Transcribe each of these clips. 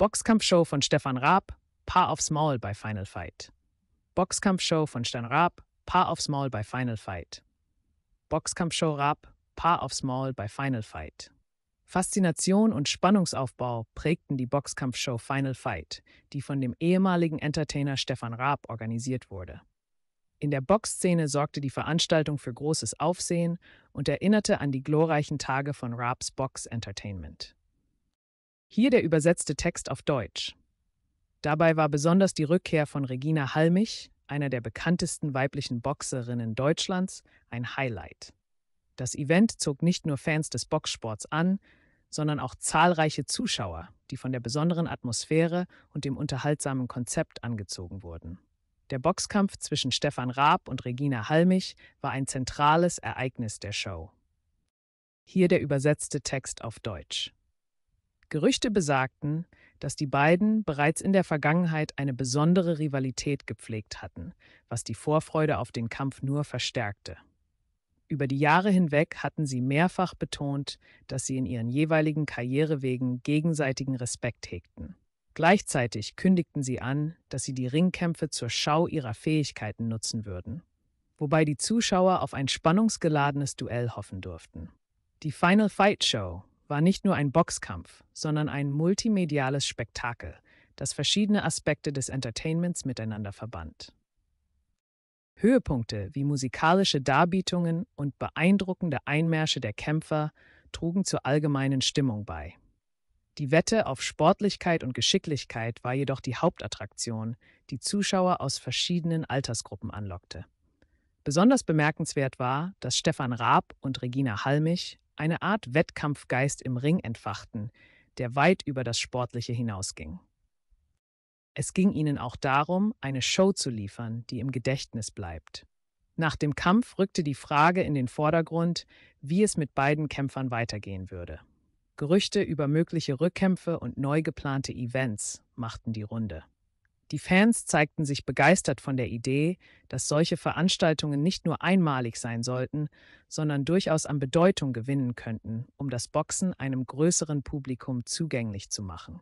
Boxkampfshow von Stefan Raab, Paar aufs Maul bei Final Fight. Boxkampfshow von Stefan Raab, Paar aufs Maul bei Final Fight. Boxkampfshow Raab, Paar aufs Maul bei Final Fight. Faszination und Spannungsaufbau prägten die Boxkampfshow Final Fight, die von dem ehemaligen Entertainer Stefan Raab organisiert wurde. In der Boxszene sorgte die Veranstaltung für großes Aufsehen und erinnerte an die glorreichen Tage von Raabs Box Entertainment. Hier der übersetzte Text auf Deutsch. Dabei war besonders die Rückkehr von Regina Halmich, einer der bekanntesten weiblichen Boxerinnen Deutschlands, ein Highlight. Das Event zog nicht nur Fans des Boxsports an, sondern auch zahlreiche Zuschauer, die von der besonderen Atmosphäre und dem unterhaltsamen Konzept angezogen wurden. Der Boxkampf zwischen Stefan Raab und Regina Halmich war ein zentrales Ereignis der Show. Hier der übersetzte Text auf Deutsch. Gerüchte besagten, dass die beiden bereits in der Vergangenheit eine besondere Rivalität gepflegt hatten, was die Vorfreude auf den Kampf nur verstärkte. Über die Jahre hinweg hatten sie mehrfach betont, dass sie in ihren jeweiligen Karrierewegen gegenseitigen Respekt hegten. Gleichzeitig kündigten sie an, dass sie die Ringkämpfe zur Schau ihrer Fähigkeiten nutzen würden, wobei die Zuschauer auf ein spannungsgeladenes Duell hoffen durften. Die Final Fight Show war nicht nur ein Boxkampf, sondern ein multimediales Spektakel, das verschiedene Aspekte des Entertainments miteinander verband. Höhepunkte wie musikalische Darbietungen und beeindruckende Einmärsche der Kämpfer trugen zur allgemeinen Stimmung bei. Die Wette auf Sportlichkeit und Geschicklichkeit war jedoch die Hauptattraktion, die Zuschauer aus verschiedenen Altersgruppen anlockte. Besonders bemerkenswert war, dass Stefan Raab und Regina Halmich eine Art Wettkampfgeist im Ring entfachten, der weit über das Sportliche hinausging. Es ging ihnen auch darum, eine Show zu liefern, die im Gedächtnis bleibt. Nach dem Kampf rückte die Frage in den Vordergrund, wie es mit beiden Kämpfern weitergehen würde. Gerüchte über mögliche Rückkämpfe und neu geplante Events machten die Runde. Die Fans zeigten sich begeistert von der Idee, dass solche Veranstaltungen nicht nur einmalig sein sollten, sondern durchaus an Bedeutung gewinnen könnten, um das Boxen einem größeren Publikum zugänglich zu machen.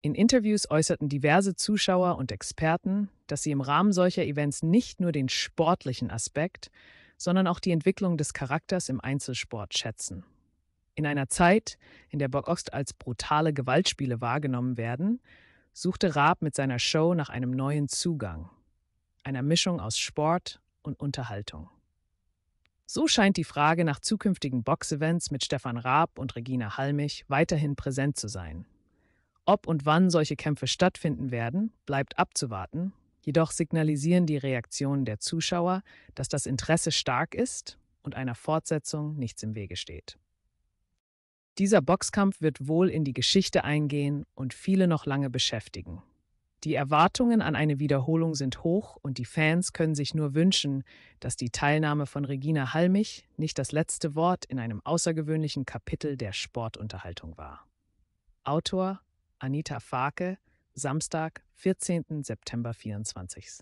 In Interviews äußerten diverse Zuschauer und Experten, dass sie im Rahmen solcher Events nicht nur den sportlichen Aspekt, sondern auch die Entwicklung des Charakters im Einzelsport schätzen. In einer Zeit, in der Box als brutale Gewaltspiele wahrgenommen werden, suchte Raab mit seiner Show nach einem neuen Zugang, einer Mischung aus Sport und Unterhaltung. So scheint die Frage nach zukünftigen Boxevents mit Stefan Raab und Regina Halmich weiterhin präsent zu sein. Ob und wann solche Kämpfe stattfinden werden, bleibt abzuwarten, jedoch signalisieren die Reaktionen der Zuschauer, dass das Interesse stark ist und einer Fortsetzung nichts im Wege steht. Dieser Boxkampf wird wohl in die Geschichte eingehen und viele noch lange beschäftigen. Die Erwartungen an eine Wiederholung sind hoch und die Fans können sich nur wünschen, dass die Teilnahme von Regina Halmich nicht das letzte Wort in einem außergewöhnlichen Kapitel der Sportunterhaltung war. Autor Anita Farke, Samstag, 14. September 24.